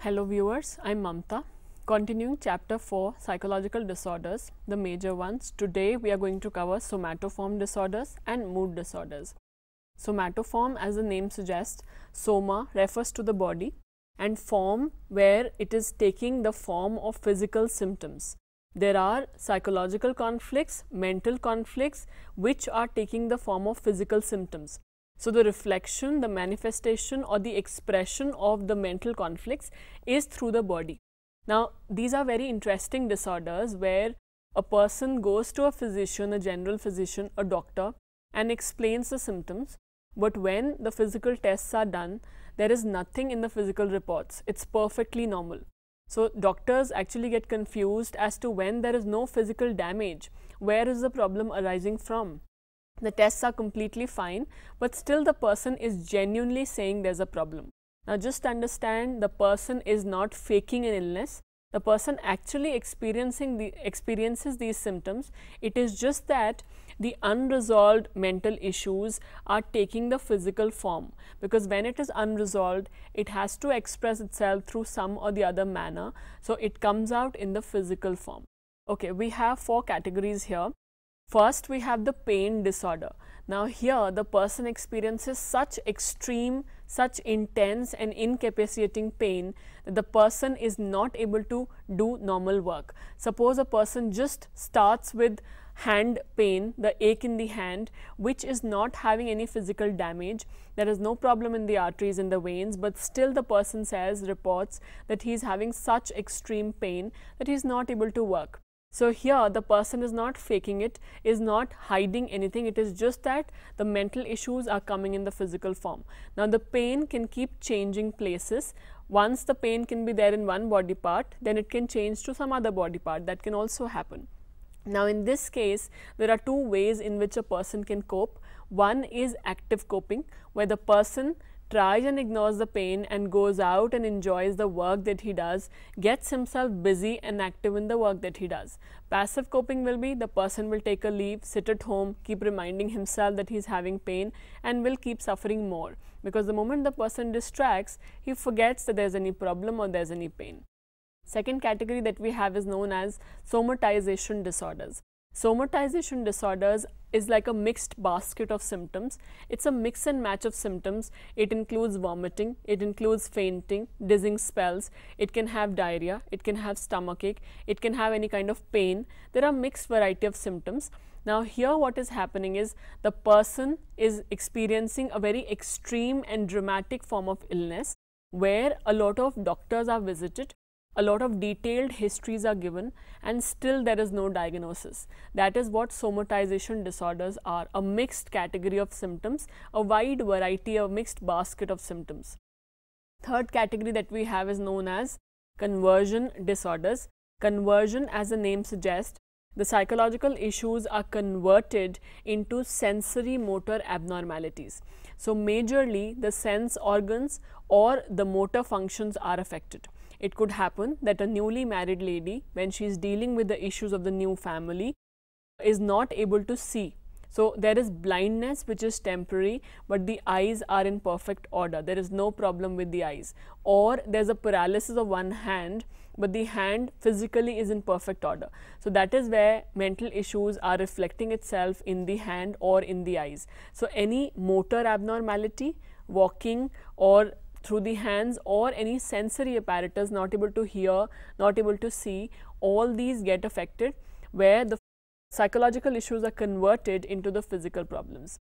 Hello viewers, I am Mamta. Continuing chapter 4 psychological disorders, the major ones, today we are going to cover somatoform disorders and mood disorders. Somatoform as the name suggests, soma refers to the body and form where it is taking the form of physical symptoms. There are psychological conflicts, mental conflicts, which are taking the form of physical symptoms. So, the reflection, the manifestation or the expression of the mental conflicts is through the body. Now, these are very interesting disorders where a person goes to a physician, a general physician, a doctor and explains the symptoms. But when the physical tests are done, there is nothing in the physical reports. It's perfectly normal. So, doctors actually get confused as to when there is no physical damage, where is the problem arising from? The tests are completely fine, but still the person is genuinely saying there's a problem. Now, just understand the person is not faking an illness, the person actually experiencing the experiences these symptoms it is just that the unresolved mental issues are taking the physical form because when it is unresolved it has to express itself through some or the other manner so it comes out in the physical form okay we have four categories here first we have the pain disorder now here the person experiences such extreme such intense and incapacitating pain that the person is not able to do normal work. Suppose a person just starts with hand pain, the ache in the hand, which is not having any physical damage. There is no problem in the arteries in the veins, but still the person says, reports that he is having such extreme pain that he is not able to work. So, here the person is not faking it, is not hiding anything, it is just that the mental issues are coming in the physical form. Now, the pain can keep changing places. Once the pain can be there in one body part, then it can change to some other body part that can also happen. Now, in this case, there are two ways in which a person can cope. One is active coping, where the person tries and ignores the pain and goes out and enjoys the work that he does, gets himself busy and active in the work that he does. Passive coping will be the person will take a leave, sit at home, keep reminding himself that he's having pain and will keep suffering more because the moment the person distracts, he forgets that there's any problem or there's any pain. Second category that we have is known as somatization disorders. Somatization disorders is like a mixed basket of symptoms. It's a mix and match of symptoms. It includes vomiting, it includes fainting, dizzying spells, it can have diarrhea, it can have stomachache, it can have any kind of pain. There are mixed variety of symptoms. Now here what is happening is the person is experiencing a very extreme and dramatic form of illness where a lot of doctors are visited a lot of detailed histories are given and still there is no diagnosis. That is what somatization disorders are, a mixed category of symptoms, a wide variety, a mixed basket of symptoms. Third category that we have is known as conversion disorders. Conversion as the name suggests, the psychological issues are converted into sensory motor abnormalities. So majorly the sense organs or the motor functions are affected it could happen that a newly married lady, when she is dealing with the issues of the new family, is not able to see. So, there is blindness which is temporary, but the eyes are in perfect order. There is no problem with the eyes. Or there is a paralysis of one hand, but the hand physically is in perfect order. So, that is where mental issues are reflecting itself in the hand or in the eyes. So, any motor abnormality, walking or through the hands or any sensory apparatus not able to hear, not able to see, all these get affected where the psychological issues are converted into the physical problems.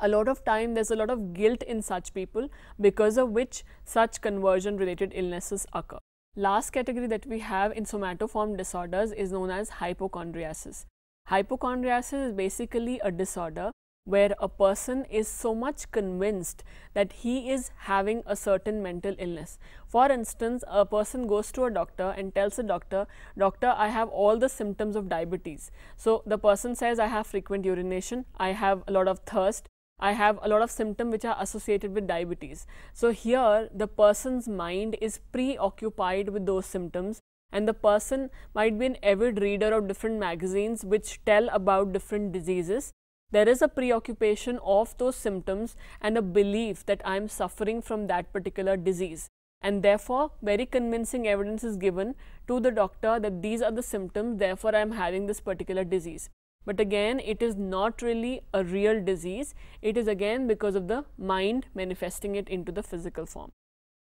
A lot of time there's a lot of guilt in such people because of which such conversion related illnesses occur. Last category that we have in somatoform disorders is known as hypochondriasis. Hypochondriasis is basically a disorder where a person is so much convinced that he is having a certain mental illness. For instance, a person goes to a doctor and tells the doctor, Doctor, I have all the symptoms of diabetes. So the person says, I have frequent urination, I have a lot of thirst, I have a lot of symptoms which are associated with diabetes. So here, the person's mind is preoccupied with those symptoms and the person might be an avid reader of different magazines which tell about different diseases there is a preoccupation of those symptoms and a belief that I am suffering from that particular disease. And therefore, very convincing evidence is given to the doctor that these are the symptoms, therefore, I am having this particular disease. But again, it is not really a real disease, it is again because of the mind manifesting it into the physical form.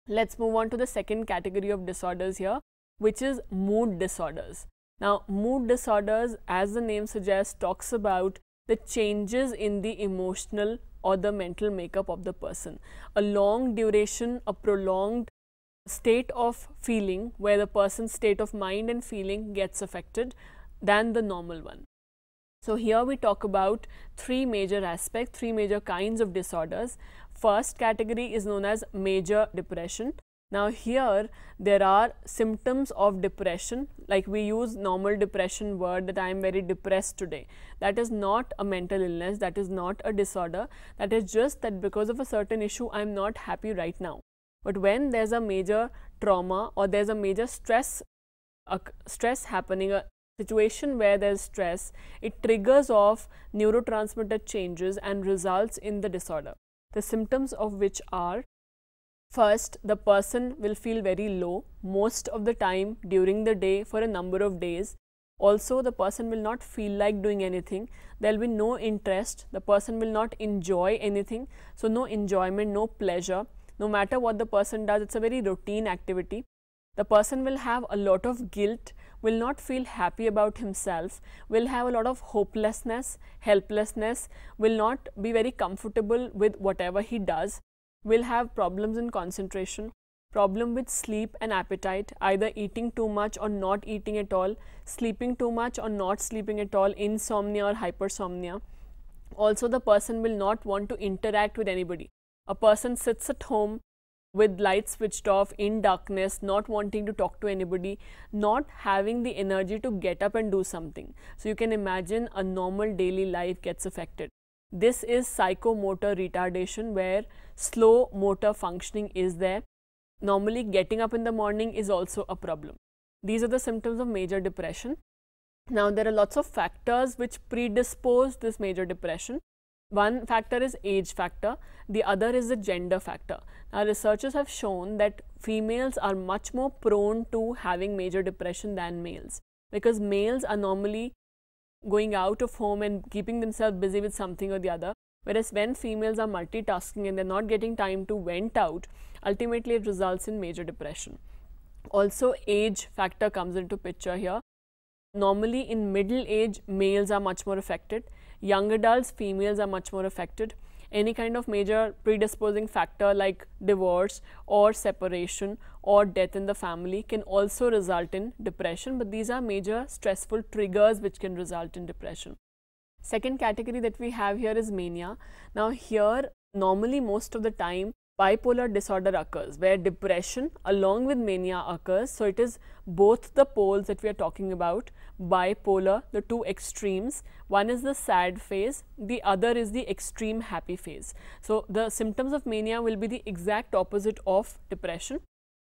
Let's move on to the second category of disorders here, which is mood disorders. Now, mood disorders, as the name suggests, talks about the changes in the emotional or the mental makeup of the person. A long duration, a prolonged state of feeling where the person's state of mind and feeling gets affected than the normal one. So, here we talk about three major aspects, three major kinds of disorders. First category is known as major depression. Now, here there are symptoms of depression like we use normal depression word that I am very depressed today. That is not a mental illness, that is not a disorder, that is just that because of a certain issue I am not happy right now. But when there is a major trauma or there is a major stress, a stress happening, a situation where there is stress, it triggers off neurotransmitter changes and results in the disorder. The symptoms of which are First, the person will feel very low most of the time during the day for a number of days. Also, the person will not feel like doing anything. There will be no interest. The person will not enjoy anything. So, no enjoyment, no pleasure. No matter what the person does, it's a very routine activity. The person will have a lot of guilt, will not feel happy about himself, will have a lot of hopelessness, helplessness, will not be very comfortable with whatever he does will have problems in concentration, problem with sleep and appetite, either eating too much or not eating at all, sleeping too much or not sleeping at all, insomnia or hypersomnia. Also, the person will not want to interact with anybody. A person sits at home with lights switched off in darkness, not wanting to talk to anybody, not having the energy to get up and do something. So, you can imagine a normal daily life gets affected. This is psychomotor retardation where slow motor functioning is there. Normally getting up in the morning is also a problem. These are the symptoms of major depression. Now there are lots of factors which predispose this major depression. One factor is age factor, the other is the gender factor. Now researchers have shown that females are much more prone to having major depression than males because males are normally going out of home and keeping themselves busy with something or the other. Whereas when females are multitasking and they're not getting time to vent out, ultimately it results in major depression. Also, age factor comes into picture here. Normally in middle age, males are much more affected. Young adults, females are much more affected any kind of major predisposing factor like divorce or separation or death in the family can also result in depression, but these are major stressful triggers which can result in depression. Second category that we have here is mania. Now, here normally most of the time bipolar disorder occurs, where depression along with mania occurs. So, it is both the poles that we are talking about, bipolar, the two extremes. One is the sad phase, the other is the extreme happy phase. So, the symptoms of mania will be the exact opposite of depression.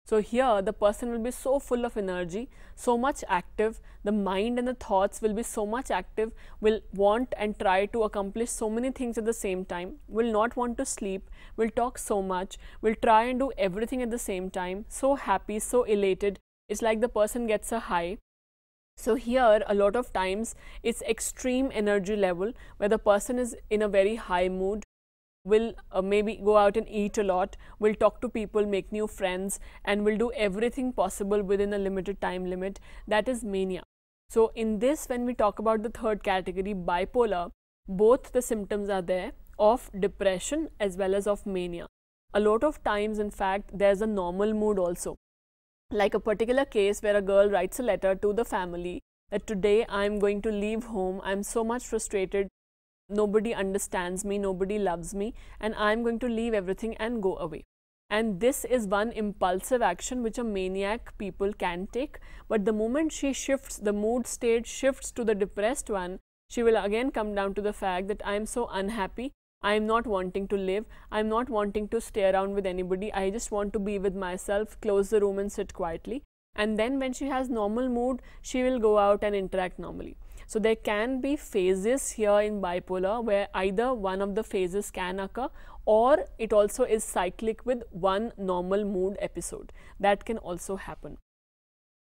So, here the person will be so full of energy, so much active, the mind and the thoughts will be so much active, will want and try to accomplish so many things at the same time, will not want to sleep, will talk so much, will try and do everything at the same time, so happy, so elated. It's like the person gets a high. So, here a lot of times it's extreme energy level where the person is in a very high mood, will uh, maybe go out and eat a lot, will talk to people, make new friends and will do everything possible within a limited time limit. That is mania. So in this when we talk about the third category bipolar, both the symptoms are there of depression as well as of mania. A lot of times in fact there's a normal mood also. Like a particular case where a girl writes a letter to the family that today I am going to leave home, I am so much frustrated nobody understands me, nobody loves me, and I'm going to leave everything and go away. And this is one impulsive action which a maniac people can take. But the moment she shifts, the mood state shifts to the depressed one, she will again come down to the fact that I'm so unhappy, I'm not wanting to live, I'm not wanting to stay around with anybody, I just want to be with myself, close the room and sit quietly. And then when she has normal mood, she will go out and interact normally. So, there can be phases here in bipolar where either one of the phases can occur or it also is cyclic with one normal mood episode that can also happen.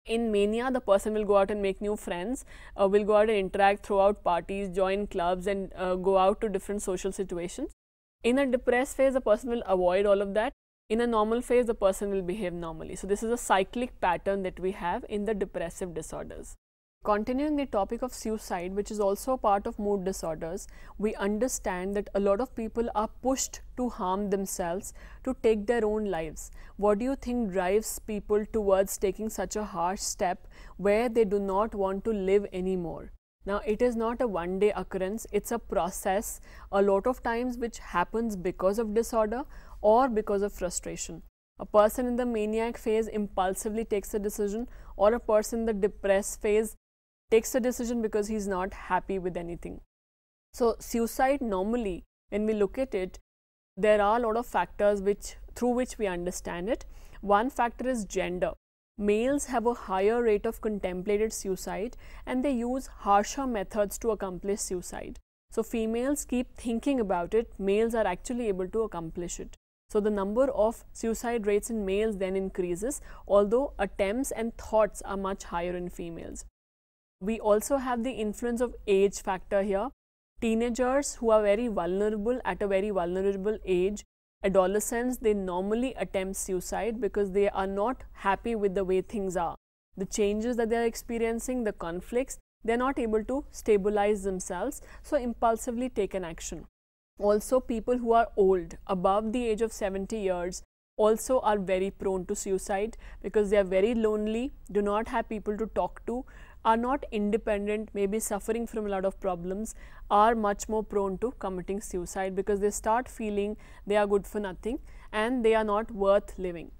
In mania, the person will go out and make new friends, uh, will go out and interact, throw out parties, join clubs and uh, go out to different social situations. In a depressed phase, the person will avoid all of that. In a normal phase, the person will behave normally. So, this is a cyclic pattern that we have in the depressive disorders. Continuing the topic of suicide, which is also a part of mood disorders, we understand that a lot of people are pushed to harm themselves, to take their own lives. What do you think drives people towards taking such a harsh step where they do not want to live anymore? Now, it is not a one day occurrence, it's a process, a lot of times which happens because of disorder or because of frustration. A person in the maniac phase impulsively takes a decision, or a person in the depressed phase takes a decision because he's not happy with anything. So, suicide normally, when we look at it, there are a lot of factors which through which we understand it. One factor is gender. Males have a higher rate of contemplated suicide and they use harsher methods to accomplish suicide. So, females keep thinking about it, males are actually able to accomplish it. So, the number of suicide rates in males then increases, although attempts and thoughts are much higher in females. We also have the influence of age factor here. Teenagers who are very vulnerable at a very vulnerable age, adolescents, they normally attempt suicide because they are not happy with the way things are. The changes that they are experiencing, the conflicts, they're not able to stabilize themselves, so impulsively take an action. Also, people who are old, above the age of 70 years, also are very prone to suicide because they are very lonely, do not have people to talk to, are not independent, may be suffering from a lot of problems, are much more prone to committing suicide because they start feeling they are good for nothing and they are not worth living.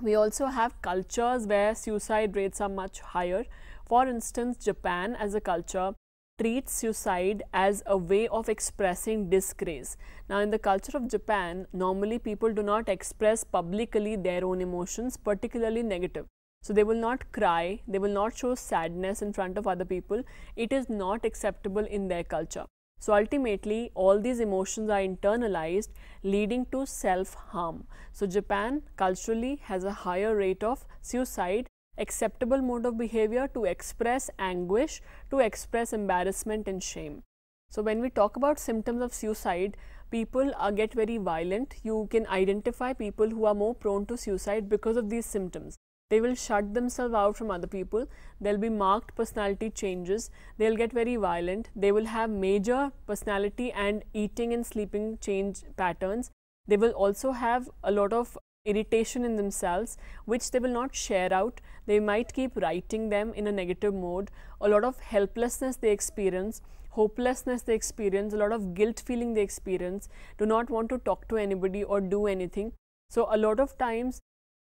We also have cultures where suicide rates are much higher. For instance, Japan as a culture treats suicide as a way of expressing disgrace. Now, in the culture of Japan, normally people do not express publicly their own emotions, particularly negative. So they will not cry, they will not show sadness in front of other people. It is not acceptable in their culture. So ultimately, all these emotions are internalized, leading to self harm. So, Japan culturally has a higher rate of suicide, acceptable mode of behavior to express anguish, to express embarrassment and shame. So, when we talk about symptoms of suicide, people are, get very violent. You can identify people who are more prone to suicide because of these symptoms they will shut themselves out from other people there will be marked personality changes they will get very violent they will have major personality and eating and sleeping change patterns they will also have a lot of irritation in themselves which they will not share out they might keep writing them in a negative mode a lot of helplessness they experience hopelessness they experience a lot of guilt feeling they experience do not want to talk to anybody or do anything so a lot of times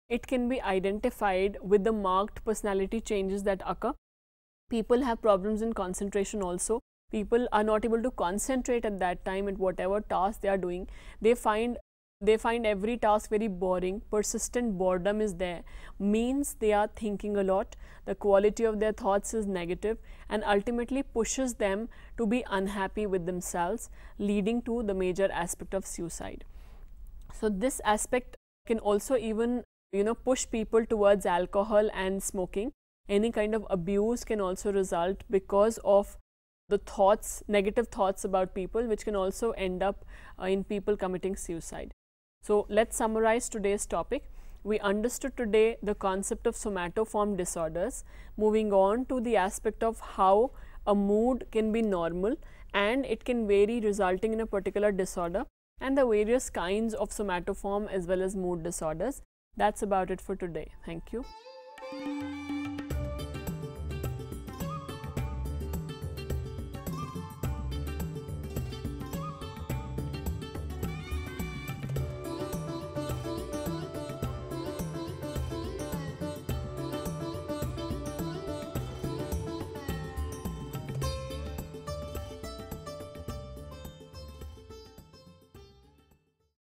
it can be identified with the marked personality changes that occur. People have problems in concentration also. People are not able to concentrate at that time at whatever task they are doing. They find they find every task very boring, persistent boredom is there, means they are thinking a lot, the quality of their thoughts is negative and ultimately pushes them to be unhappy with themselves leading to the major aspect of suicide. So this aspect can also even you know push people towards alcohol and smoking any kind of abuse can also result because of the thoughts negative thoughts about people which can also end up uh, in people committing suicide so let's summarize today's topic we understood today the concept of somatoform disorders moving on to the aspect of how a mood can be normal and it can vary resulting in a particular disorder and the various kinds of somatoform as well as mood disorders that's about it for today. Thank you.